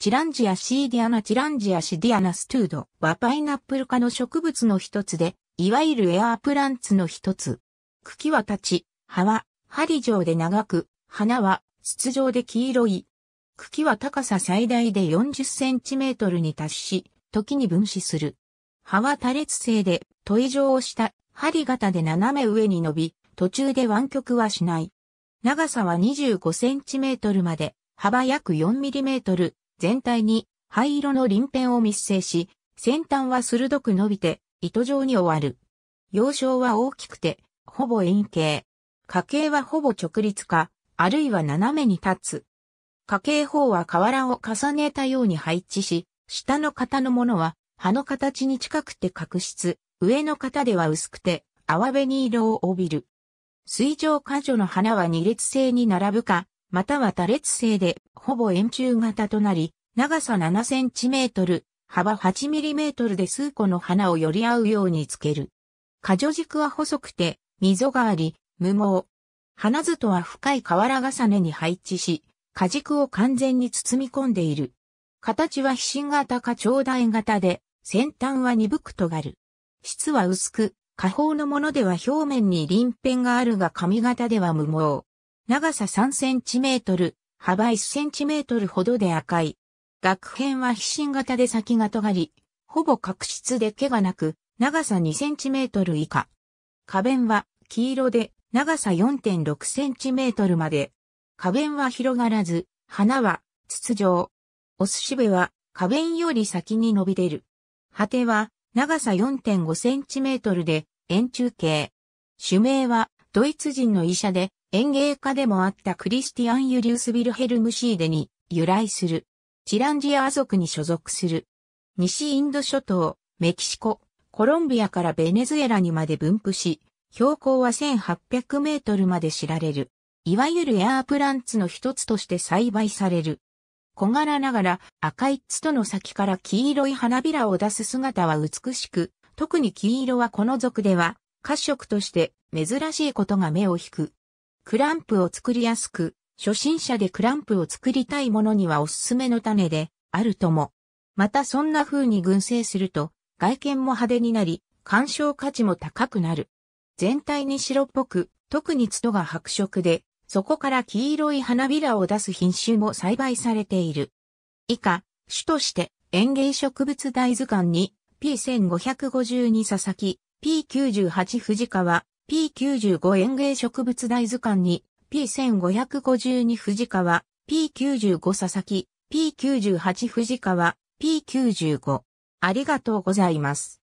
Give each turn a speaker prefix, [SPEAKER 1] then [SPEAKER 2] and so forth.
[SPEAKER 1] チランジアシーディアナチランジアシディアナストゥードはパイナップル科の植物の一つで、いわゆるエアープランツの一つ。茎は立ち、葉は針状で長く、花は筒状で黄色い。茎は高さ最大で40センチメートルに達し、時に分子する。葉は多裂性で、問い状をした針型で斜め上に伸び、途中で湾曲はしない。長さは25センチメートルまで、幅約4ミリメートル、全体に灰色の鱗片を密生し、先端は鋭く伸びて糸状に終わる。幼少は大きくて、ほぼ円形。家茎はほぼ直立か、あるいは斜めに立つ。家茎方は瓦を重ねたように配置し、下の型のものは葉の形に近くて角質、上の型では薄くて、泡紅色を帯びる。水上花女の花は二列性に並ぶか、または多列性で、ほぼ円柱型となり、長さ7センチメートル、幅8ミリメートルで数個の花を寄り合うようにつける。過剰軸は細くて、溝があり、無毛。花図とは深い瓦重ねに配置し、果軸を完全に包み込んでいる。形は非新型か長大型で、先端は鈍く尖る。質は薄く、下方のものでは表面に輪辺があるが髪型では無毛。長さ3センチメートル、幅1センチメートルほどで赤い。学編は筆信型で先が尖り、ほぼ角質で毛がなく、長さ 2cm 以下。花弁は黄色で長さ 4.6cm まで。花弁は広がらず、花は筒状。お寿司部は花弁より先に伸び出る。果ては長さ 4.5cm で円柱形。種名はドイツ人の医者で園芸家でもあったクリスティアン・ユリウス・ビルヘルム・シーデに由来する。チランジアア族に所属する。西インド諸島、メキシコ、コロンビアからベネズエラにまで分布し、標高は1800メートルまで知られる。いわゆるエアープランツの一つとして栽培される。小柄ながら赤いツトの先から黄色い花びらを出す姿は美しく、特に黄色はこの族では、褐色として珍しいことが目を引く。クランプを作りやすく、初心者でクランプを作りたいものにはおすすめの種で、あるとも。またそんな風に群生すると、外見も派手になり、鑑賞価値も高くなる。全体に白っぽく、特にツトが白色で、そこから黄色い花びらを出す品種も栽培されている。以下、種として園芸植物大図鑑に P1552 佐々木、P98 藤川、P95 園芸植物大図鑑に P1552 藤川、P95 佐々木、P98 藤川、P95。ありがとうございます。